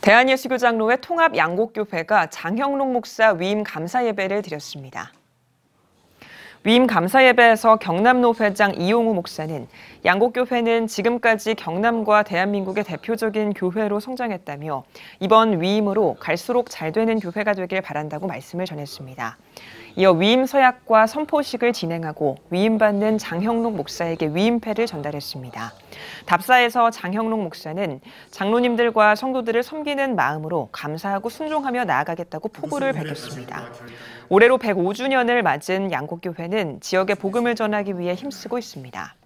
대한예수교장로회 통합양곡교회가 장형록 목사 위임 감사 예배를 드렸습니다. 위임 감사 예배에서 경남노 회장 이용우 목사는 양곡교회는 지금까지 경남과 대한민국의 대표적인 교회로 성장했다며 이번 위임으로 갈수록 잘 되는 교회가 되길 바란다고 말씀을 전했습니다. 이어 위임 서약과 선포식을 진행하고 위임받는 장형록 목사에게 위임패를 전달했습니다. 답사에서 장형록 목사는 장로님들과 성도들을 섬기는 마음으로 감사하고 순종하며 나아가겠다고 포부를 밝혔습니다. 올해로 105주년을 맞은 양곡교회는 단체는 지역에 복음을 전하기 위해 힘쓰고 있습니다.